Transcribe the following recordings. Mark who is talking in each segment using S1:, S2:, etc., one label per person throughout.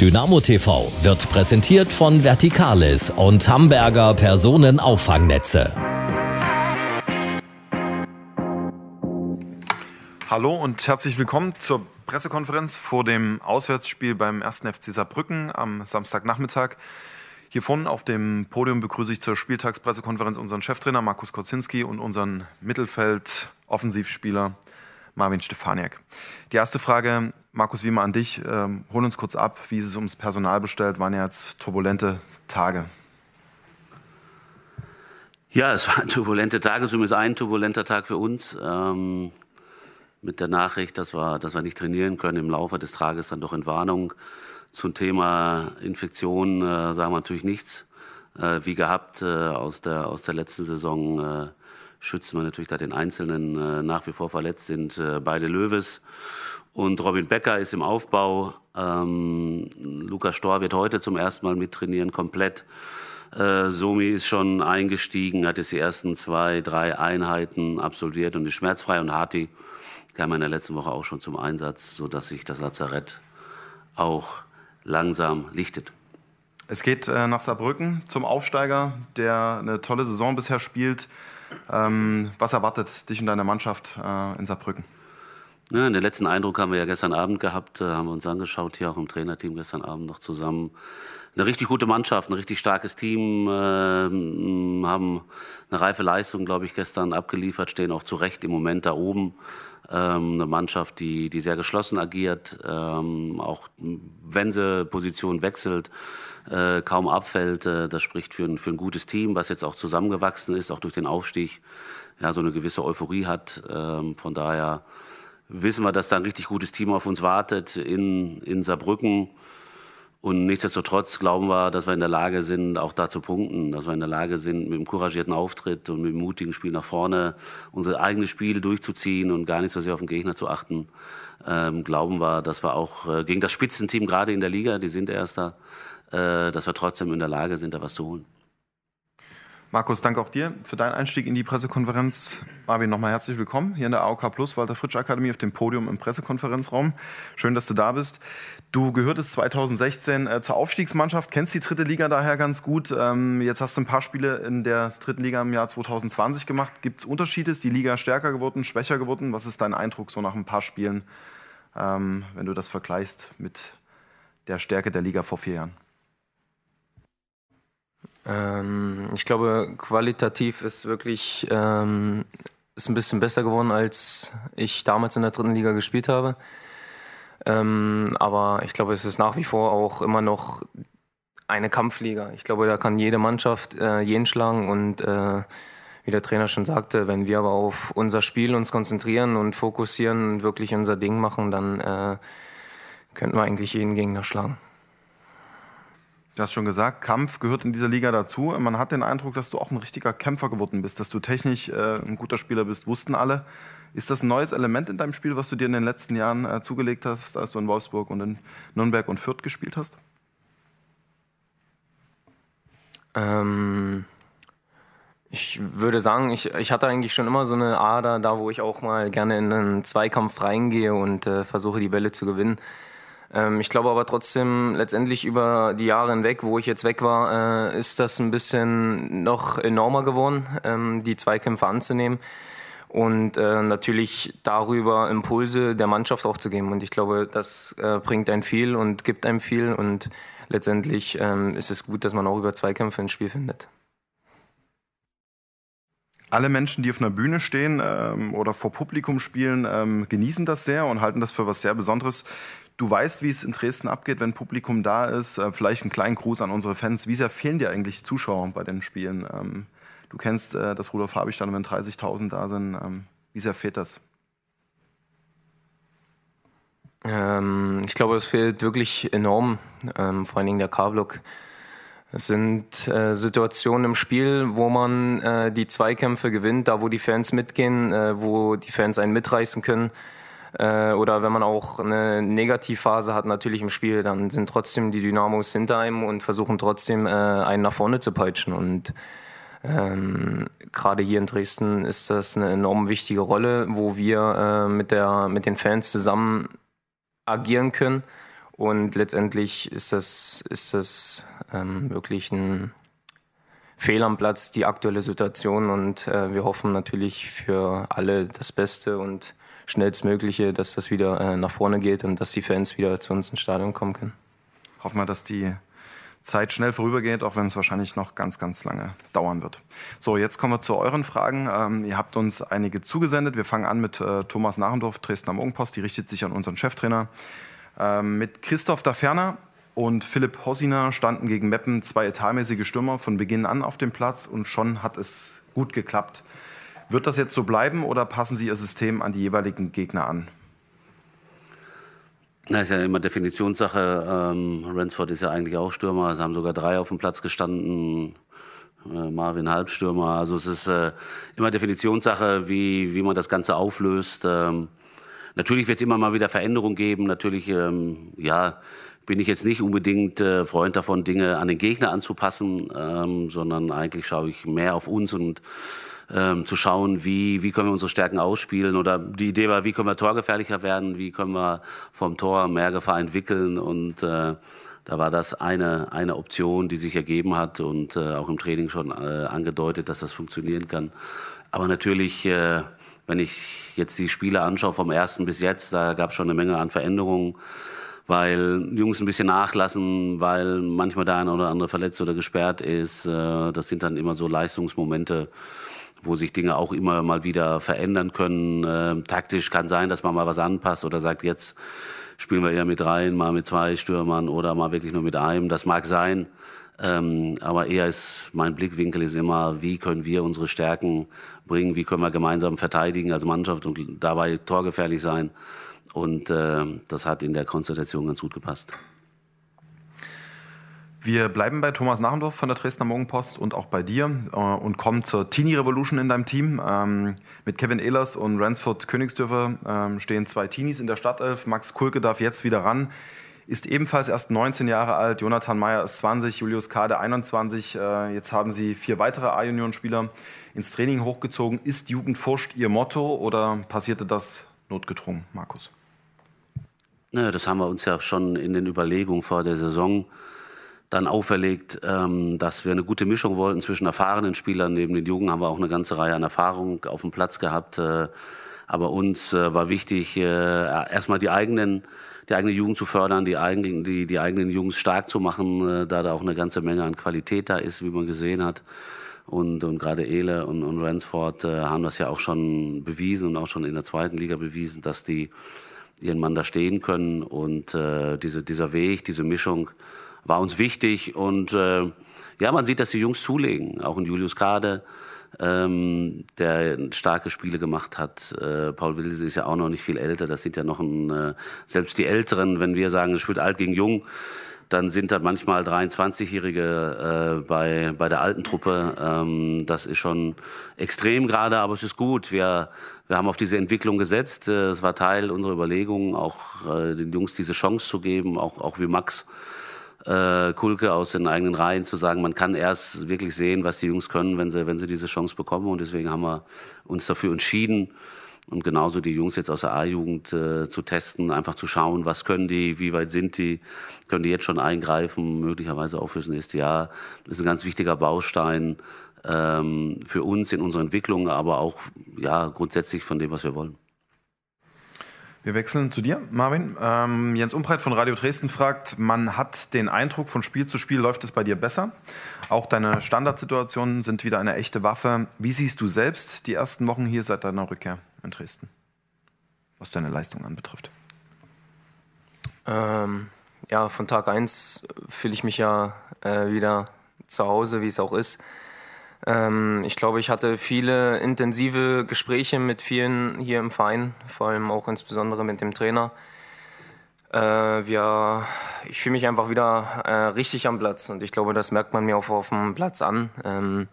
S1: Dynamo TV wird präsentiert von Vertikalis und Hamburger Personenauffangnetze.
S2: Hallo und herzlich willkommen zur Pressekonferenz vor dem Auswärtsspiel beim 1. FC Saarbrücken am Samstagnachmittag. Hier vorne auf dem Podium begrüße ich zur Spieltagspressekonferenz unseren Cheftrainer Markus Kocinski und unseren Mittelfeld-Offensivspieler Marvin Stefaniak. Die erste Frage, Markus Wiemer, an dich. Ähm, hol uns kurz ab, wie ist es ums Personal bestellt? Waren ja jetzt turbulente Tage.
S1: Ja, es waren turbulente Tage, zumindest ein turbulenter Tag für uns. Ähm, mit der Nachricht, dass wir, dass wir nicht trainieren können, im Laufe des Tages dann doch Entwarnung. Zum Thema Infektion äh, sagen wir natürlich nichts. Äh, wie gehabt äh, aus, der, aus der letzten Saison äh, schützen wir natürlich da den Einzelnen. Äh, nach wie vor verletzt sind äh, beide Löwes. Und Robin Becker ist im Aufbau. Ähm, Lukas Stor wird heute zum ersten Mal mittrainieren, komplett. Äh, Somi ist schon eingestiegen, hat jetzt die ersten zwei, drei Einheiten absolviert und ist schmerzfrei. Und Hati kam in der letzten Woche auch schon zum Einsatz, sodass sich das Lazarett
S2: auch langsam lichtet. Es geht äh, nach Saarbrücken zum Aufsteiger, der eine tolle Saison bisher spielt. Ähm, was erwartet dich und deine Mannschaft äh, in Saarbrücken?
S1: Ja, den letzten Eindruck haben wir ja gestern Abend gehabt, äh, haben wir uns angeschaut, hier auch im Trainerteam gestern Abend noch zusammen. Eine richtig gute Mannschaft, ein richtig starkes Team, äh, haben eine reife Leistung, glaube ich, gestern abgeliefert, stehen auch zu Recht im Moment da oben. Ähm, eine Mannschaft, die, die sehr geschlossen agiert, ähm, auch wenn sie Position wechselt, äh, kaum abfällt. Äh, das spricht für ein, für ein gutes Team, was jetzt auch zusammengewachsen ist, auch durch den Aufstieg, ja, so eine gewisse Euphorie hat. Ähm, von daher wissen wir, dass da ein richtig gutes Team auf uns wartet in, in Saarbrücken. Und nichtsdestotrotz glauben wir, dass wir in der Lage sind, auch da zu punkten, dass wir in der Lage sind, mit einem couragierten Auftritt und mit einem mutigen Spiel nach vorne unser eigenes Spiel durchzuziehen und gar nicht so sehr auf den Gegner zu achten. Ähm, glauben wir, dass wir auch äh, gegen das Spitzenteam gerade in der Liga, die sind Erster, äh, dass wir trotzdem in der Lage sind, da was zu holen.
S2: Markus, danke auch dir für deinen Einstieg in die Pressekonferenz. Marvin, nochmal herzlich willkommen hier in der AOK Plus, Walter Fritsch Akademie auf dem Podium im Pressekonferenzraum. Schön, dass du da bist. Du gehörtest 2016 äh, zur Aufstiegsmannschaft, kennst die dritte Liga daher ganz gut. Ähm, jetzt hast du ein paar Spiele in der dritten Liga im Jahr 2020 gemacht. Gibt es Unterschiede? Ist die Liga stärker geworden, schwächer geworden? Was ist dein Eindruck so nach ein paar Spielen, ähm, wenn du das vergleichst mit
S3: der Stärke der Liga vor vier Jahren? Ähm, ich glaube, qualitativ ist wirklich ähm, ist ein bisschen besser geworden, als ich damals in der dritten Liga gespielt habe. Ähm, aber ich glaube, es ist nach wie vor auch immer noch eine Kampfliga. Ich glaube, da kann jede Mannschaft äh, jeden schlagen und äh, wie der Trainer schon sagte, wenn wir aber auf unser Spiel uns konzentrieren und fokussieren und wirklich unser Ding machen, dann äh, könnten wir eigentlich jeden Gegner schlagen. Du hast schon gesagt, Kampf gehört in dieser Liga dazu. Man hat den
S2: Eindruck, dass du auch ein richtiger Kämpfer geworden bist, dass du technisch äh, ein guter Spieler bist, wussten alle. Ist das ein neues Element in deinem Spiel, was du dir in den letzten Jahren äh, zugelegt hast, als du in Wolfsburg und in Nürnberg und Fürth gespielt hast?
S3: Ähm, ich würde sagen, ich, ich hatte eigentlich schon immer so eine Ader, da wo ich auch mal gerne in einen Zweikampf reingehe und äh, versuche, die Bälle zu gewinnen. Ähm, ich glaube aber trotzdem, letztendlich über die Jahre hinweg, wo ich jetzt weg war, äh, ist das ein bisschen noch enormer geworden, ähm, die Zweikämpfe anzunehmen und äh, natürlich darüber Impulse der Mannschaft auch zu geben. Und ich glaube, das äh, bringt einem viel und gibt einem viel. Und letztendlich ähm, ist es gut, dass man auch über Zweikämpfe ein Spiel findet alle Menschen, die auf einer Bühne stehen ähm, oder vor Publikum
S2: spielen, ähm, genießen das sehr und halten das für was sehr Besonderes. Du weißt, wie es in Dresden abgeht, wenn Publikum da ist. Äh, vielleicht einen kleinen Gruß an unsere Fans. Wie sehr fehlen dir eigentlich Zuschauer bei den Spielen? Ähm, du kennst äh, das Rudolf Habich dann, wenn 30.000 da sind. Ähm, wie sehr fehlt das?
S3: Ähm, ich glaube, es fehlt wirklich enorm, ähm, vor allen Dingen der K-Block. Es sind äh, Situationen im Spiel, wo man äh, die Zweikämpfe gewinnt, da wo die Fans mitgehen, äh, wo die Fans einen mitreißen können. Äh, oder wenn man auch eine Negativphase hat, natürlich im Spiel, dann sind trotzdem die Dynamos hinter einem und versuchen trotzdem äh, einen nach vorne zu peitschen. Und ähm, gerade hier in Dresden ist das eine enorm wichtige Rolle, wo wir äh, mit, der, mit den Fans zusammen agieren können. Und letztendlich ist das, ist das ähm, wirklich ein Fehl am Platz, die aktuelle Situation. Und äh, wir hoffen natürlich für alle das Beste und schnellstmögliche, dass das wieder äh, nach vorne geht und dass die Fans wieder zu uns ins Stadion kommen können. Hoffen wir, dass die Zeit schnell vorübergeht, auch wenn es wahrscheinlich noch ganz, ganz lange
S2: dauern wird. So, jetzt kommen wir zu euren Fragen. Ähm, ihr habt uns einige zugesendet. Wir fangen an mit äh, Thomas Nachendorf, Dresdner Morgenpost. Die richtet sich an unseren Cheftrainer. Ähm, mit Christoph Daferner und Philipp Hosiner standen gegen Meppen zwei etalmäßige Stürmer von Beginn an auf dem Platz und schon hat es gut geklappt. Wird das jetzt so bleiben oder passen Sie Ihr System an die jeweiligen Gegner an? Das ist ja immer Definitionssache.
S1: Ähm, Ransford ist ja eigentlich auch Stürmer. Es haben sogar drei auf dem Platz gestanden. Äh, Marvin Halbstürmer. Also es ist äh, immer Definitionssache, wie, wie man das Ganze auflöst. Ähm, natürlich wird es immer mal wieder Veränderungen geben. Natürlich, ähm, ja, bin ich jetzt nicht unbedingt äh, Freund davon, Dinge an den Gegner anzupassen, ähm, sondern eigentlich schaue ich mehr auf uns und ähm, zu schauen, wie, wie können wir unsere Stärken ausspielen oder die Idee war, wie können wir torgefährlicher werden, wie können wir vom Tor mehr Gefahr entwickeln und äh, da war das eine, eine Option, die sich ergeben hat und äh, auch im Training schon äh, angedeutet, dass das funktionieren kann. Aber natürlich, äh, wenn ich jetzt die Spiele anschaue vom ersten bis jetzt, da gab es schon eine Menge an Veränderungen weil Jungs ein bisschen nachlassen, weil manchmal der eine oder andere verletzt oder gesperrt ist. Äh, das sind dann immer so Leistungsmomente, wo sich Dinge auch immer mal wieder verändern können. Ähm, taktisch kann sein, dass man mal was anpasst oder sagt, jetzt spielen wir eher mit rein, mal mit zwei Stürmern oder mal wirklich nur mit einem. Das mag sein. Ähm, aber eher ist mein Blickwinkel ist immer, wie können wir unsere Stärken bringen, wie können wir gemeinsam verteidigen als Mannschaft und dabei torgefährlich sein. Und äh, das hat in der Konstellation ganz gut gepasst.
S2: Wir bleiben bei Thomas Nachendorf von der Dresdner Morgenpost und auch bei dir äh, und kommen zur Teenie Revolution in deinem Team. Ähm, mit Kevin Ehlers und Ransford Königsdörfer ähm, stehen zwei Teenies in der Stadtelf. Max Kulke darf jetzt wieder ran, ist ebenfalls erst 19 Jahre alt. Jonathan Meyer ist 20, Julius Kade 21. Äh, jetzt haben sie vier weitere A-Junioren-Spieler ins Training hochgezogen. Ist Jugendfurcht ihr Motto oder passierte das notgedrungen, Markus?
S1: Ne, das haben wir uns ja schon in den Überlegungen vor der Saison dann auferlegt, ähm, dass wir eine gute Mischung wollten zwischen erfahrenen Spielern. Neben den Jugend haben wir auch eine ganze Reihe an Erfahrung auf dem Platz gehabt. Äh, aber uns äh, war wichtig, äh, erstmal die eigenen die eigene Jugend zu fördern, die, eigen, die, die eigenen Jugends stark zu machen, äh, da da auch eine ganze Menge an Qualität da ist, wie man gesehen hat. Und, und gerade Ehle und, und Ransford äh, haben das ja auch schon bewiesen und auch schon in der zweiten Liga bewiesen, dass die ihren Mann da stehen können. Und äh, diese, dieser Weg, diese Mischung war uns wichtig. Und äh, ja, man sieht, dass die Jungs zulegen. Auch in Julius Kade, ähm, der starke Spiele gemacht hat. Äh, Paul Wilde ist ja auch noch nicht viel älter. Das sind ja noch ein, äh, selbst die Älteren, wenn wir sagen, es spielt alt gegen jung, dann sind da manchmal 23-Jährige äh, bei, bei der alten Truppe. Ähm, das ist schon extrem gerade, aber es ist gut. Wir wir haben auf diese Entwicklung gesetzt. Äh, es war Teil unserer Überlegungen, auch äh, den Jungs diese Chance zu geben, auch, auch wie Max äh, Kulke aus den eigenen Reihen zu sagen, man kann erst wirklich sehen, was die Jungs können, wenn sie, wenn sie diese Chance bekommen. Und deswegen haben wir uns dafür entschieden, und genauso die Jungs jetzt aus der A-Jugend äh, zu testen, einfach zu schauen, was können die, wie weit sind die, können die jetzt schon eingreifen, möglicherweise auch fürs nächste Jahr. Das ist ein ganz wichtiger Baustein, ähm, für uns in unserer Entwicklung, aber auch ja, grundsätzlich von dem, was wir wollen.
S2: Wir wechseln zu dir, Marvin. Ähm, Jens Umbreit von Radio Dresden fragt, man hat den Eindruck, von Spiel zu Spiel läuft es bei dir besser. Auch deine Standardsituationen sind wieder eine echte Waffe. Wie siehst du selbst die ersten Wochen hier seit deiner Rückkehr in Dresden, was deine Leistung anbetrifft?
S3: Ähm, ja, von Tag 1 fühle ich mich ja äh, wieder zu Hause, wie es auch ist. Ähm, ich glaube, ich hatte viele intensive Gespräche mit vielen hier im Verein, vor allem auch insbesondere mit dem Trainer. Äh, wir, ich fühle mich einfach wieder äh, richtig am Platz und ich glaube, das merkt man mir auch auf dem Platz an. Ähm,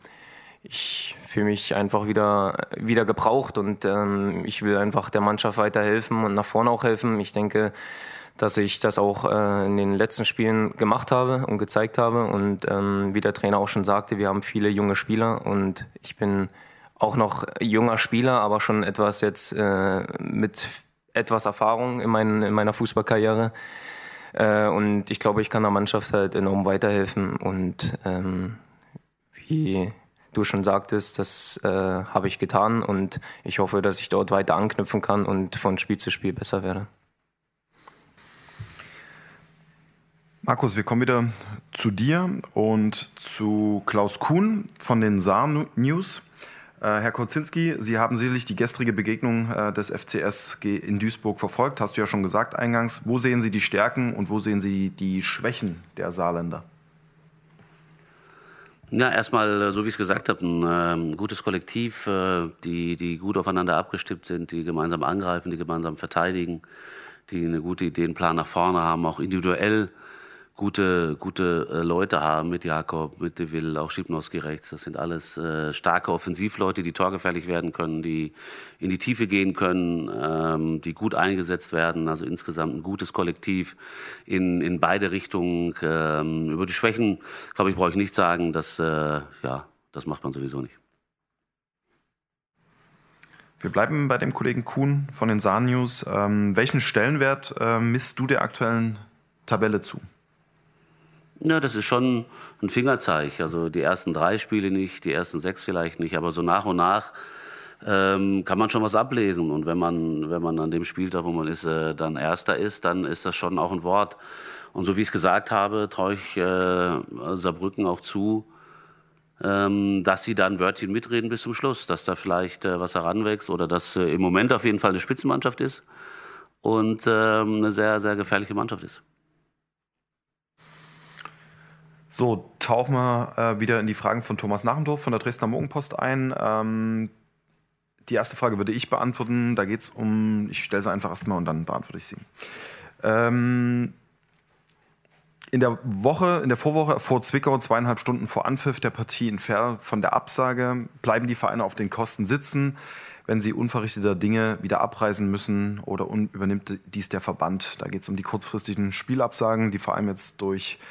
S3: ich fühle mich einfach wieder, wieder gebraucht und ähm, ich will einfach der Mannschaft weiterhelfen und nach vorne auch helfen. Ich denke, dass ich das auch äh, in den letzten Spielen gemacht habe und gezeigt habe. Und ähm, wie der Trainer auch schon sagte, wir haben viele junge Spieler und ich bin auch noch junger Spieler, aber schon etwas jetzt äh, mit etwas Erfahrung in, mein, in meiner Fußballkarriere. Äh, und ich glaube, ich kann der Mannschaft halt enorm weiterhelfen. Und ähm, wie du schon sagtest, das äh, habe ich getan und ich hoffe, dass ich dort weiter anknüpfen kann und von Spiel zu Spiel besser werde.
S2: Markus, wir kommen wieder zu dir und zu Klaus Kuhn von den Saar News. Äh, Herr Kozinski, Sie haben sicherlich die gestrige Begegnung äh, des FCS in Duisburg verfolgt, hast du ja schon gesagt eingangs. Wo sehen Sie die Stärken und wo sehen Sie die Schwächen der Saarländer?
S1: Ja, erstmal, äh, so wie ich es gesagt habe, ein ähm, gutes Kollektiv, die, die gut aufeinander abgestimmt sind, die gemeinsam angreifen, die gemeinsam verteidigen, die eine gute Ideenplan nach vorne haben, auch individuell gute, gute äh, Leute haben mit Jakob, mit Deville, auch Schipnowski rechts. Das sind alles äh, starke Offensivleute, die torgefährlich werden können, die in die Tiefe gehen können, ähm, die gut eingesetzt werden. Also insgesamt ein gutes Kollektiv in, in beide Richtungen. Ähm, über die Schwächen, glaube ich, brauche ich nicht sagen. dass, äh, ja, das macht
S2: man sowieso nicht. Wir bleiben bei dem Kollegen Kuhn von den Saar News. Ähm, welchen Stellenwert äh, misst du der aktuellen Tabelle zu?
S1: Ja, das ist schon ein Fingerzeig. Also die ersten drei Spiele nicht, die ersten sechs vielleicht nicht, aber so nach und nach ähm, kann man schon was ablesen. Und wenn man, wenn man an dem Spieltag, wo man ist, äh, dann Erster ist, dann ist das schon auch ein Wort. Und so wie ich es gesagt habe, traue ich äh, Saarbrücken auch zu, ähm, dass sie dann Wörtchen mitreden bis zum Schluss, dass da vielleicht äh, was heranwächst oder dass äh, im Moment auf jeden Fall eine Spitzenmannschaft ist und ähm, eine sehr, sehr gefährliche Mannschaft ist.
S2: So, tauchen wir äh, wieder in die Fragen von Thomas Nachendorf von der Dresdner Morgenpost ein. Ähm, die erste Frage würde ich beantworten. Da geht es um, ich stelle sie einfach erstmal und dann beantworte ich sie. Ähm, in der Woche, in der Vorwoche vor Zwickau, zweieinhalb Stunden vor Anpfiff der Partie in Ferl von der Absage, bleiben die Vereine auf den Kosten sitzen, wenn sie unverrichteter Dinge wieder abreisen müssen oder übernimmt dies der Verband. Da geht es um die kurzfristigen Spielabsagen, die vor allem jetzt durch äh,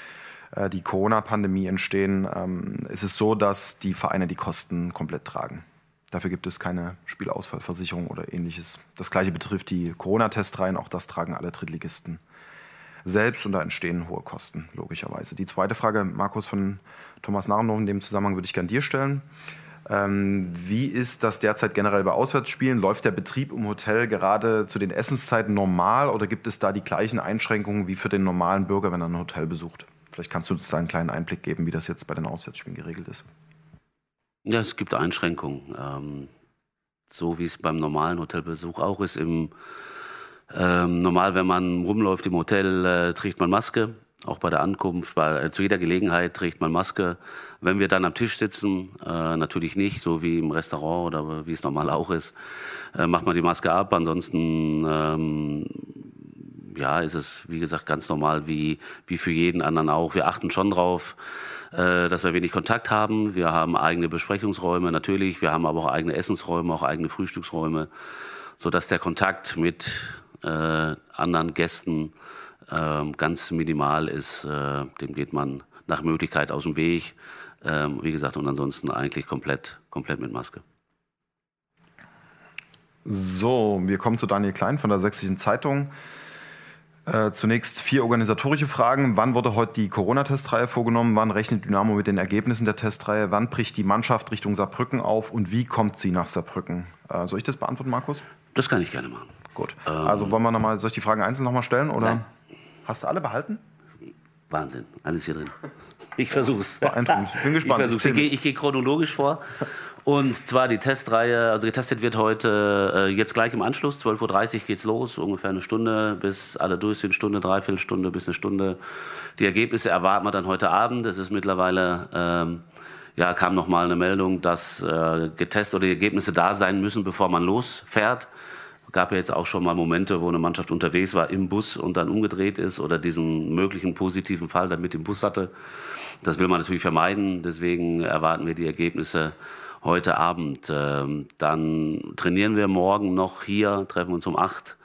S2: äh, die Corona-Pandemie entstehen, ähm, ist es so, dass die Vereine die Kosten komplett tragen. Dafür gibt es keine Spielausfallversicherung oder ähnliches. Das gleiche betrifft die Corona-Testreihen, auch das tragen alle Drittligisten selbst und da entstehen hohe Kosten, logischerweise. Die zweite Frage, Markus von Thomas Narrenhof, in dem Zusammenhang würde ich gerne dir stellen. Ähm, wie ist das derzeit generell bei Auswärtsspielen? Läuft der Betrieb im Hotel gerade zu den Essenszeiten normal oder gibt es da die gleichen Einschränkungen wie für den normalen Bürger, wenn er ein Hotel besucht? Vielleicht kannst du uns da einen kleinen Einblick geben, wie das jetzt bei den Auswärtsspielen geregelt ist.
S1: Ja, es gibt Einschränkungen. Ähm, so wie es beim normalen Hotelbesuch auch ist. Im, ähm, normal, wenn man rumläuft im Hotel, äh, trägt man Maske. Auch bei der Ankunft, bei, äh, zu jeder Gelegenheit trägt man Maske. Wenn wir dann am Tisch sitzen, äh, natürlich nicht, so wie im Restaurant oder wie es normal auch ist, äh, macht man die Maske ab. Ansonsten ähm, ja, ist es, wie gesagt, ganz normal wie, wie für jeden anderen auch. Wir achten schon drauf, äh, dass wir wenig Kontakt haben. Wir haben eigene Besprechungsräume natürlich, wir haben aber auch eigene Essensräume, auch eigene Frühstücksräume, sodass der Kontakt mit äh, anderen Gästen äh, ganz minimal ist. Äh, dem geht man nach Möglichkeit aus dem Weg. Ähm, wie gesagt, und ansonsten eigentlich
S2: komplett, komplett mit Maske. So, wir kommen zu Daniel Klein von der Sächsischen Zeitung. Äh, zunächst vier organisatorische Fragen. Wann wurde heute die Corona-Testreihe vorgenommen? Wann rechnet Dynamo mit den Ergebnissen der Testreihe? Wann bricht die Mannschaft Richtung Saarbrücken auf und wie kommt sie nach Saarbrücken? Äh, soll ich das beantworten, Markus? Das kann ich gerne machen. Gut. Ähm, also wollen wir nochmal, soll ich die Fragen einzeln nochmal stellen? Oder nein. hast du alle behalten? Wahnsinn, alles hier drin. Ich versuche es. Beeindruckend. Ich bin gespannt. Ich, ich
S1: gehe geh chronologisch vor und zwar die Testreihe, also getestet wird heute, äh, jetzt gleich im Anschluss, 12.30 Uhr geht's los, ungefähr eine Stunde, bis alle durch sind, Stunde, dreiviertel Stunde bis eine Stunde. Die Ergebnisse erwarten wir dann heute Abend. Es ist mittlerweile, ähm, ja, kam nochmal eine Meldung, dass äh, getestet oder die Ergebnisse da sein müssen, bevor man losfährt gab ja jetzt auch schon mal Momente, wo eine Mannschaft unterwegs war im Bus und dann umgedreht ist oder diesen möglichen positiven Fall dann mit dem Bus hatte. Das will man natürlich vermeiden. Deswegen erwarten wir die Ergebnisse heute Abend. Ähm, dann trainieren wir morgen noch hier, treffen uns um 8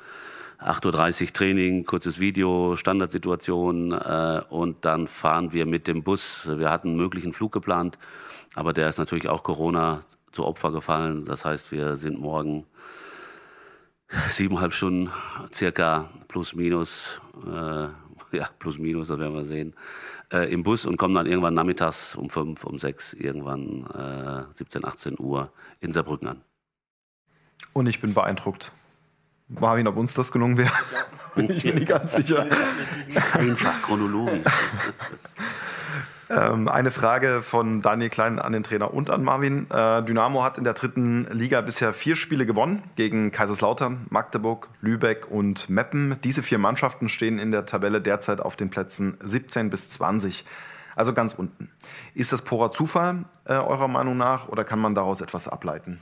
S1: 8.30 Uhr Training, kurzes Video, Standardsituation äh, und dann fahren wir mit dem Bus. Wir hatten einen möglichen Flug geplant, aber der ist natürlich auch Corona zu Opfer gefallen. Das heißt, wir sind morgen siebeneinhalb Stunden circa plus minus, äh, ja, plus minus, das werden wir sehen, äh, im Bus und kommen dann irgendwann nachmittags um fünf, um sechs, irgendwann äh, 17, 18 Uhr in Saarbrücken
S2: an. Und ich bin beeindruckt. Marvin, ob uns das gelungen wäre, bin ich mir nicht ganz sicher. einfach chronologisch. Ähm, eine Frage von Daniel Klein an den Trainer und an Marvin. Äh, Dynamo hat in der dritten Liga bisher vier Spiele gewonnen gegen Kaiserslautern, Magdeburg, Lübeck und Meppen. Diese vier Mannschaften stehen in der Tabelle derzeit auf den Plätzen 17 bis 20, also ganz unten. Ist das purer Zufall äh, eurer Meinung nach oder kann man daraus etwas ableiten?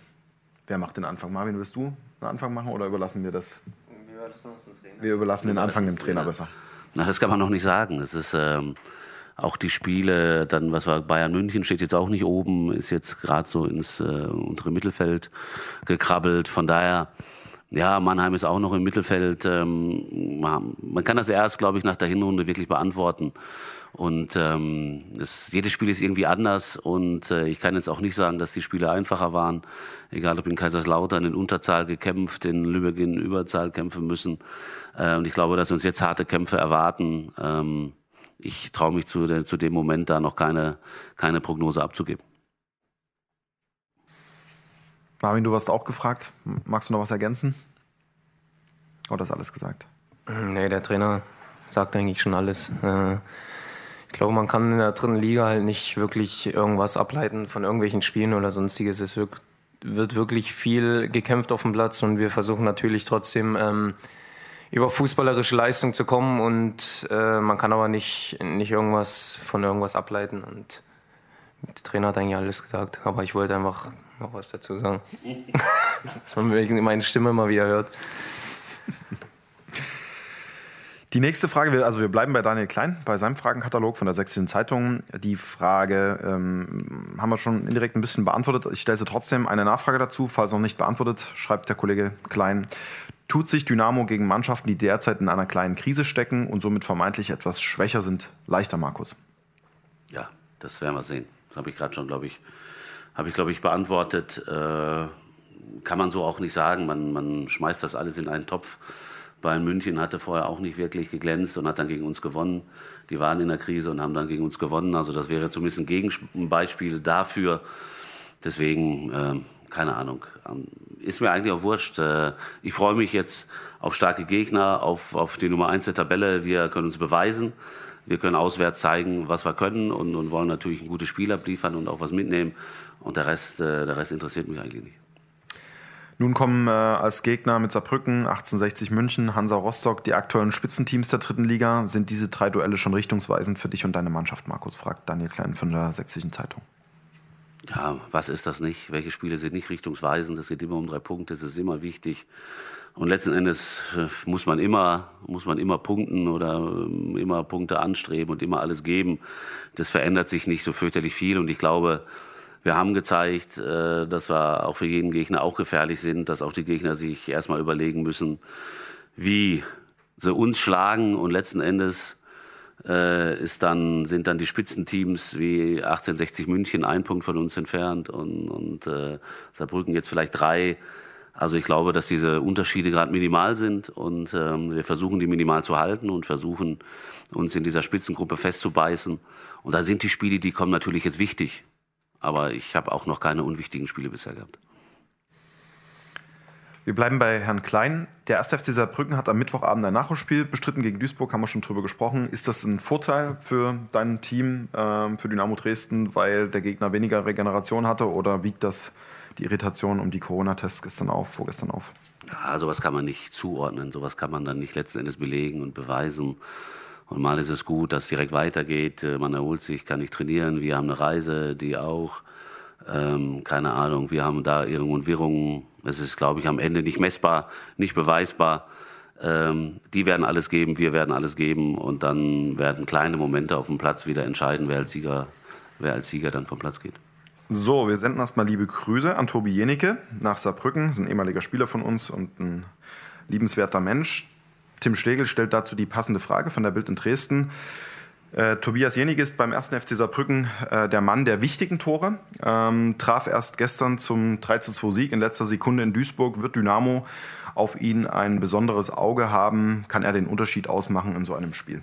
S2: Wer macht den Anfang? Marvin, willst du einen Anfang machen oder überlassen wir das? Wir überlassen, wir überlassen den Anfang dem Trainer besser.
S1: Na, das kann man noch nicht sagen. Das ist. Ähm auch die Spiele, dann was war Bayern München steht jetzt auch nicht oben, ist jetzt gerade so ins äh, untere Mittelfeld gekrabbelt. Von daher, ja, Mannheim ist auch noch im Mittelfeld. Ähm, man kann das erst, glaube ich, nach der Hinrunde wirklich beantworten. Und ähm, es, jedes Spiel ist irgendwie anders und äh, ich kann jetzt auch nicht sagen, dass die Spiele einfacher waren. Egal, ob in Kaiserslautern in Unterzahl gekämpft, in Lübeck in Überzahl kämpfen müssen. Äh, und ich glaube, dass uns jetzt harte Kämpfe erwarten. Ähm, ich traue mich zu, zu dem Moment da noch keine, keine Prognose abzugeben.
S2: Marvin, du warst auch gefragt. Magst du noch was ergänzen?
S3: Oder ist alles gesagt? Hm, nee, der Trainer sagt eigentlich schon alles. Äh, ich glaube, man kann in der dritten Liga halt nicht wirklich irgendwas ableiten von irgendwelchen Spielen oder sonstiges. Es wird wirklich viel gekämpft auf dem Platz und wir versuchen natürlich trotzdem ähm, über fußballerische Leistung zu kommen und äh, man kann aber nicht, nicht irgendwas von irgendwas ableiten und der Trainer hat eigentlich alles gesagt, aber ich wollte einfach noch was dazu sagen, dass man meine Stimme immer wieder hört. Die nächste Frage, also wir bleiben bei Daniel Klein, bei seinem
S2: Fragenkatalog von der Sächsischen Zeitung. Die Frage ähm, haben wir schon indirekt ein bisschen beantwortet. Ich stelle sie trotzdem eine Nachfrage dazu, falls noch nicht beantwortet, schreibt der Kollege Klein. Tut sich Dynamo gegen Mannschaften, die derzeit in einer kleinen Krise stecken und somit vermeintlich etwas schwächer sind, leichter, Markus?
S1: Ja, das werden wir sehen. Das habe ich gerade schon, glaube ich, habe ich, glaube ich, beantwortet. Äh, kann man so auch nicht sagen. Man, man schmeißt das alles in einen Topf Bayern München hatte vorher auch nicht wirklich geglänzt und hat dann gegen uns gewonnen. Die waren in der Krise und haben dann gegen uns gewonnen. Also das wäre zumindest ein Gegenbeispiel dafür. Deswegen, äh, keine Ahnung, ähm, ist mir eigentlich auch wurscht. Äh, ich freue mich jetzt auf starke Gegner, auf, auf die Nummer 1 der Tabelle. Wir können uns beweisen. Wir können auswärts zeigen, was wir können und, und wollen natürlich ein gutes Spiel abliefern und auch was mitnehmen. Und der Rest, äh, der Rest interessiert mich eigentlich nicht.
S2: Nun kommen äh, als Gegner mit Saarbrücken, 1860 München, Hansa Rostock, die aktuellen Spitzenteams der dritten Liga. Sind diese drei Duelle schon richtungsweisend für dich und deine Mannschaft, Markus? fragt Daniel Klein von der Sächsischen Zeitung. Ja, was
S1: ist das nicht? Welche Spiele sind nicht richtungsweisend? Es geht immer um drei Punkte, das ist immer wichtig. Und letzten Endes äh, muss man immer, muss man immer punkten oder ähm, immer Punkte anstreben und immer alles geben. Das verändert sich nicht so fürchterlich viel und ich glaube, wir haben gezeigt, äh, dass wir auch für jeden Gegner auch gefährlich sind, dass auch die Gegner sich erstmal überlegen müssen, wie sie uns schlagen und letzten Endes äh, ist dann, sind dann die Spitzenteams wie 1860 München ein Punkt von uns entfernt und, und äh, Saarbrücken jetzt vielleicht drei. Also ich glaube, dass diese Unterschiede gerade minimal sind und ähm, wir versuchen, die minimal zu halten und versuchen, uns in dieser Spitzengruppe festzubeißen. Und da sind die Spiele, die kommen natürlich jetzt wichtig. Aber ich habe auch noch keine
S2: unwichtigen Spiele bisher gehabt. Wir bleiben bei Herrn Klein. Der 1. FC Saarbrücken hat am Mittwochabend ein Nachholspiel bestritten gegen Duisburg, haben wir schon drüber gesprochen. Ist das ein Vorteil für dein Team, ähm, für Dynamo Dresden, weil der Gegner weniger Regeneration hatte oder wiegt das die Irritation um die Corona-Tests gestern auf, vorgestern auf? Ja, sowas kann man nicht
S1: zuordnen, sowas kann man dann nicht letzten Endes belegen und beweisen. Und mal ist es gut, dass es direkt weitergeht, äh, man erholt sich, kann nicht trainieren, wir haben eine Reise, die auch, ähm, keine Ahnung, wir haben da Irrungen und Wirrungen. Es ist, glaube ich, am Ende nicht messbar, nicht beweisbar. Ähm, die werden alles geben, wir werden alles geben und dann werden kleine Momente auf dem Platz wieder entscheiden, wer als Sieger, wer als Sieger dann vom Platz geht.
S2: So, wir senden erstmal liebe Grüße an Tobi Jenike nach Saarbrücken, das ist ein ehemaliger Spieler von uns und ein liebenswerter Mensch, Tim Schlegel stellt dazu die passende Frage von der Bild in Dresden. Äh, Tobias Jenig ist beim 1. FC Saarbrücken äh, der Mann der wichtigen Tore. Ähm, traf erst gestern zum 3-2-Sieg in letzter Sekunde in Duisburg. Wird Dynamo auf ihn ein besonderes Auge haben? Kann er den Unterschied ausmachen in so einem Spiel?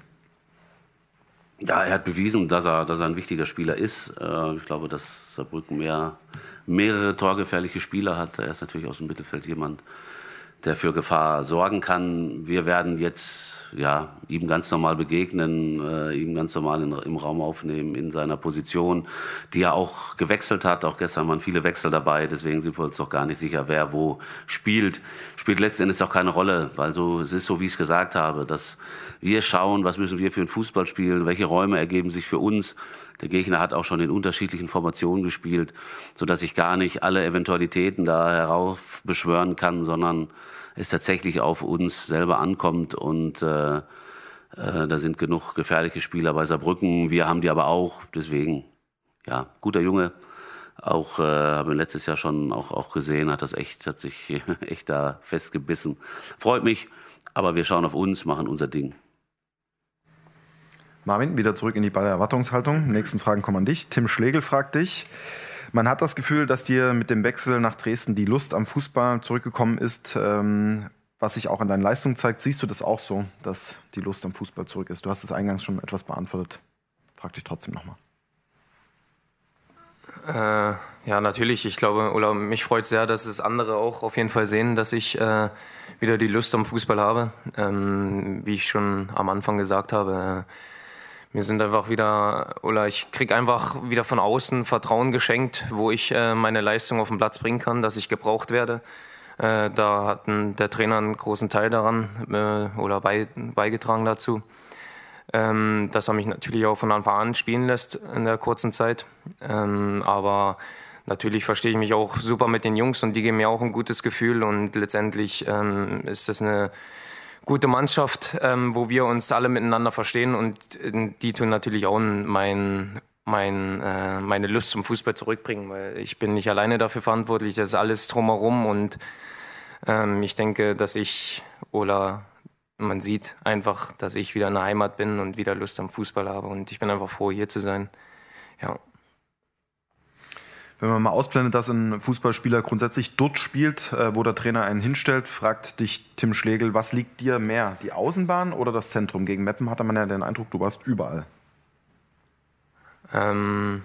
S1: Ja, er hat bewiesen, dass er, dass er ein wichtiger Spieler ist. Äh, ich glaube, dass Saarbrücken mehr, mehrere torgefährliche Spieler hat. Er ist natürlich aus dem Mittelfeld jemand, äh, der für Gefahr sorgen kann. Wir werden jetzt ja, ihm ganz normal begegnen, äh, ihm ganz normal in, im Raum aufnehmen, in seiner Position, die er auch gewechselt hat. Auch gestern waren viele Wechsel dabei, deswegen sind wir uns doch gar nicht sicher, wer wo spielt. Spielt letzten Endes auch keine Rolle, weil so, es ist so, wie ich es gesagt habe, dass wir schauen, was müssen wir für einen Fußball spielen, welche Räume ergeben sich für uns. Der Gegner hat auch schon in unterschiedlichen Formationen gespielt, sodass ich gar nicht alle Eventualitäten da heraufbeschwören kann, sondern es tatsächlich auf uns selber ankommt und äh, äh, da sind genug gefährliche Spieler bei Saarbrücken. Wir haben die aber auch. Deswegen, ja, guter Junge. Auch äh, habe ihn letztes Jahr schon auch, auch gesehen, hat das echt, hat sich echt da festgebissen. Freut mich, aber wir schauen auf uns, machen unser Ding.
S2: Marvin, wieder zurück in die Ballerwartungshaltung. Nächsten Fragen kommen an dich. Tim Schlegel fragt dich. Man hat das Gefühl, dass dir mit dem Wechsel nach Dresden die Lust am Fußball zurückgekommen ist. Ähm, was sich auch an deinen Leistungen zeigt, siehst du das auch so, dass die Lust am Fußball zurück ist? Du hast es eingangs schon etwas beantwortet. Frag dich trotzdem nochmal.
S3: Äh, ja, natürlich. Ich glaube, oder mich freut sehr, dass es andere auch auf jeden Fall sehen, dass ich äh, wieder die Lust am Fußball habe. Ähm, wie ich schon am Anfang gesagt habe, äh, wir sind einfach wieder, oder ich krieg einfach wieder von außen Vertrauen geschenkt, wo ich äh, meine Leistung auf den Platz bringen kann, dass ich gebraucht werde. Äh, da hat der Trainer einen großen Teil daran äh, oder bei, beigetragen dazu. Ähm, dass er mich natürlich auch von Anfang an spielen lässt in der kurzen Zeit. Ähm, aber natürlich verstehe ich mich auch super mit den Jungs und die geben mir auch ein gutes Gefühl und letztendlich ähm, ist das eine gute Mannschaft, ähm, wo wir uns alle miteinander verstehen und äh, die tun natürlich auch mein, mein, äh, meine Lust zum Fußball zurückbringen, weil ich bin nicht alleine dafür verantwortlich, das ist alles drumherum und ähm, ich denke, dass ich oder man sieht einfach, dass ich wieder in der Heimat bin und wieder Lust am Fußball habe und ich bin einfach froh, hier zu sein. Ja wenn man mal ausblendet,
S2: dass ein Fußballspieler grundsätzlich dort spielt, äh, wo der Trainer einen hinstellt, fragt dich Tim Schlegel, was liegt dir mehr, die Außenbahn oder das Zentrum? Gegen Meppen hatte man ja den Eindruck, du warst überall.
S3: Ähm,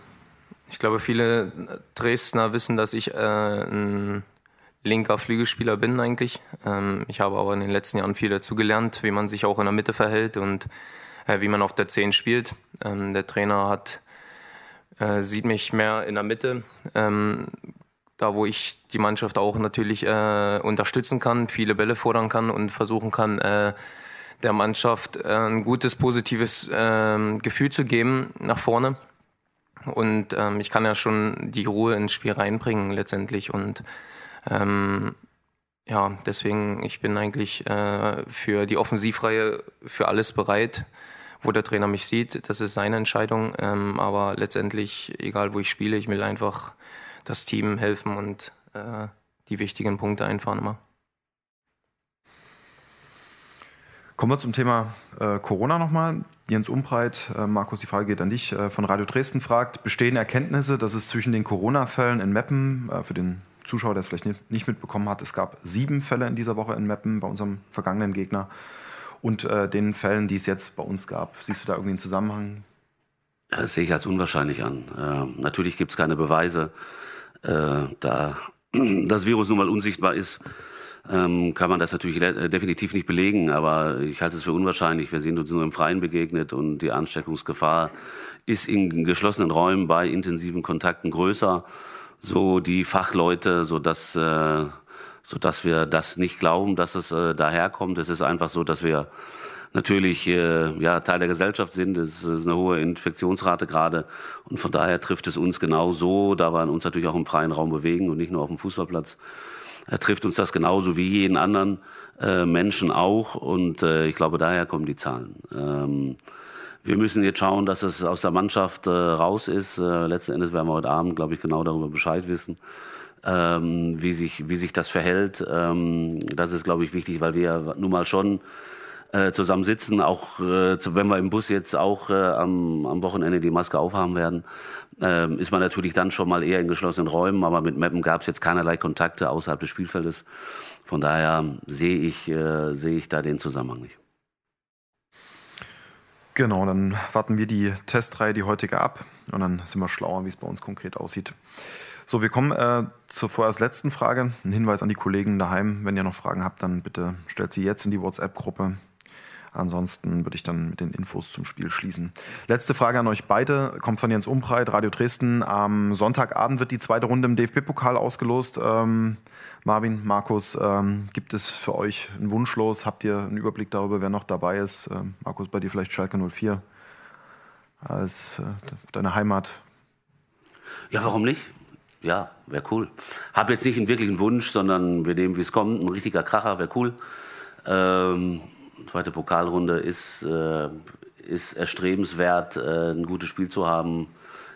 S3: ich glaube, viele Dresdner wissen, dass ich äh, ein linker Flügelspieler bin eigentlich. Ähm, ich habe aber in den letzten Jahren viel dazugelernt, wie man sich auch in der Mitte verhält und äh, wie man auf der 10 spielt. Ähm, der Trainer hat äh, sieht mich mehr in der Mitte, ähm, da wo ich die Mannschaft auch natürlich äh, unterstützen kann, viele Bälle fordern kann und versuchen kann, äh, der Mannschaft äh, ein gutes, positives ähm, Gefühl zu geben nach vorne. Und ähm, ich kann ja schon die Ruhe ins Spiel reinbringen letztendlich. Und ähm, ja, deswegen, ich bin eigentlich äh, für die Offensivreihe für alles bereit wo der Trainer mich sieht. Das ist seine Entscheidung. Ähm, aber letztendlich, egal wo ich spiele, ich will einfach das Team helfen und äh, die wichtigen Punkte einfahren immer. Kommen wir zum Thema äh, Corona nochmal. Jens Umbreit, äh, Markus,
S2: die Frage geht an dich, äh, von Radio Dresden fragt, bestehen Erkenntnisse, dass es zwischen den Corona-Fällen in Meppen, äh, für den Zuschauer, der es vielleicht nicht mitbekommen hat, es gab sieben Fälle in dieser Woche in Meppen bei unserem vergangenen Gegner, und äh, den Fällen, die es jetzt bei uns gab. Siehst du da irgendwie einen Zusammenhang?
S1: Das sehe ich als unwahrscheinlich an. Äh, natürlich gibt es keine Beweise. Äh, da das Virus nun mal unsichtbar ist, ähm, kann man das natürlich äh, definitiv nicht belegen. Aber ich halte es für unwahrscheinlich. Wir sind uns nur im Freien begegnet und die Ansteckungsgefahr ist in geschlossenen Räumen bei intensiven Kontakten größer. So die Fachleute, so dass äh, so dass wir das nicht glauben, dass es äh, daherkommt. Es ist einfach so, dass wir natürlich äh, ja, Teil der Gesellschaft sind. Es ist eine hohe Infektionsrate gerade. Und von daher trifft es uns genauso, da wir uns natürlich auch im freien Raum bewegen und nicht nur auf dem Fußballplatz, äh, trifft uns das genauso wie jeden anderen äh, Menschen auch. Und äh, ich glaube, daher kommen die Zahlen. Ähm, wir müssen jetzt schauen, dass es aus der Mannschaft äh, raus ist. Äh, letzten Endes werden wir heute Abend, glaube ich, genau darüber Bescheid wissen ähm, wie, sich, wie sich das verhält. Ähm, das ist, glaube ich, wichtig, weil wir nun mal schon äh, sitzen, auch äh, wenn wir im Bus jetzt auch äh, am, am Wochenende die Maske aufhaben werden, ähm, ist man natürlich dann schon mal eher in geschlossenen Räumen, aber mit Meppen gab es jetzt keinerlei Kontakte außerhalb des Spielfeldes. Von daher sehe ich, äh, sehe ich da den Zusammenhang nicht.
S2: Genau, dann warten wir die Testreihe, die heutige ab und dann sind wir schlauer, wie es bei uns konkret aussieht. So, wir kommen äh, zur vorerst letzten Frage. Ein Hinweis an die Kollegen daheim. Wenn ihr noch Fragen habt, dann bitte stellt sie jetzt in die WhatsApp-Gruppe. Ansonsten würde ich dann mit den Infos zum Spiel schließen. Letzte Frage an euch beide. Kommt von Jens Umbreit, Radio Dresden. Am Sonntagabend wird die zweite Runde im DFB-Pokal ausgelost. Ähm, Marvin, Markus, ähm, gibt es für euch einen Wunsch los? Habt ihr einen Überblick darüber, wer noch dabei ist? Ähm, Markus, bei dir vielleicht Schalke 04 als äh, deine Heimat? Ja, warum nicht? Ja, wäre
S1: cool. Hab jetzt nicht einen wirklichen Wunsch, sondern wir nehmen, wie es kommt. Ein richtiger Kracher wäre cool. Ähm, zweite Pokalrunde ist, äh, ist erstrebenswert, äh, ein gutes Spiel zu haben.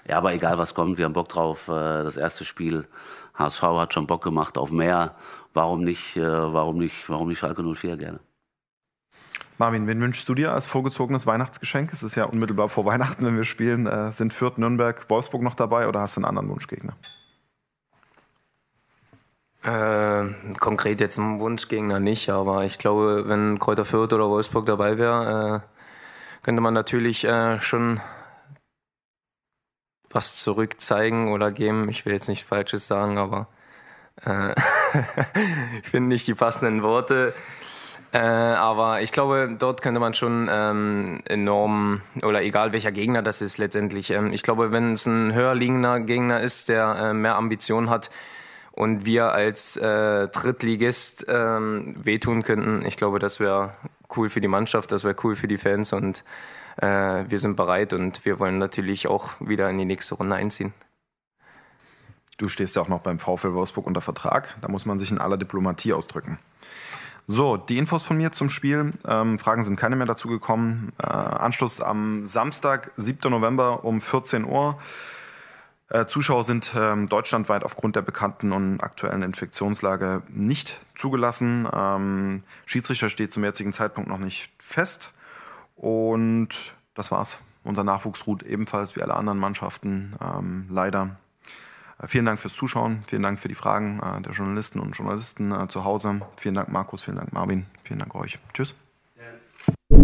S1: Ja, aber egal was kommt, wir haben Bock drauf. Äh, das erste Spiel, HSV hat schon Bock gemacht auf mehr. Warum nicht, äh, warum nicht, warum nicht Schalke 04 gerne?
S2: Marvin, wen wünschst du dir als vorgezogenes Weihnachtsgeschenk? Es ist ja unmittelbar vor Weihnachten, wenn wir spielen. Äh, sind Fürth, Nürnberg, Wolfsburg noch dabei oder hast du einen anderen Wunschgegner?
S3: Ähm, konkret jetzt ein Wunschgegner nicht, aber ich glaube, wenn Kräuter Fürth oder Wolfsburg dabei wäre, äh, könnte man natürlich äh, schon was zurückzeigen oder geben. Ich will jetzt nicht Falsches sagen, aber äh, ich finde nicht die passenden Worte. Äh, aber ich glaube, dort könnte man schon ähm, enorm, oder egal welcher Gegner das ist letztendlich, ähm, ich glaube, wenn es ein höher liegender Gegner ist, der äh, mehr Ambitionen hat, und wir als äh, Drittligist ähm, wehtun könnten. Ich glaube, das wäre cool für die Mannschaft, das wäre cool für die Fans und äh, wir sind bereit und wir wollen natürlich auch wieder in die nächste Runde einziehen. Du stehst ja auch noch
S2: beim VfL Wolfsburg unter Vertrag, da muss man sich in aller Diplomatie ausdrücken. So, die Infos von mir zum Spiel. Ähm, Fragen sind keine mehr dazu gekommen. Äh, Anschluss am Samstag, 7. November um 14 Uhr. Äh, Zuschauer sind ähm, deutschlandweit aufgrund der bekannten und aktuellen Infektionslage nicht zugelassen. Ähm, Schiedsrichter steht zum jetzigen Zeitpunkt noch nicht fest. Und das war's. Unser Nachwuchs ruht ebenfalls wie alle anderen Mannschaften ähm, leider. Äh, vielen Dank fürs Zuschauen, vielen Dank für die Fragen äh, der Journalisten und Journalisten äh, zu Hause. Vielen Dank Markus, vielen Dank Marvin, vielen Dank euch. Tschüss. Ja.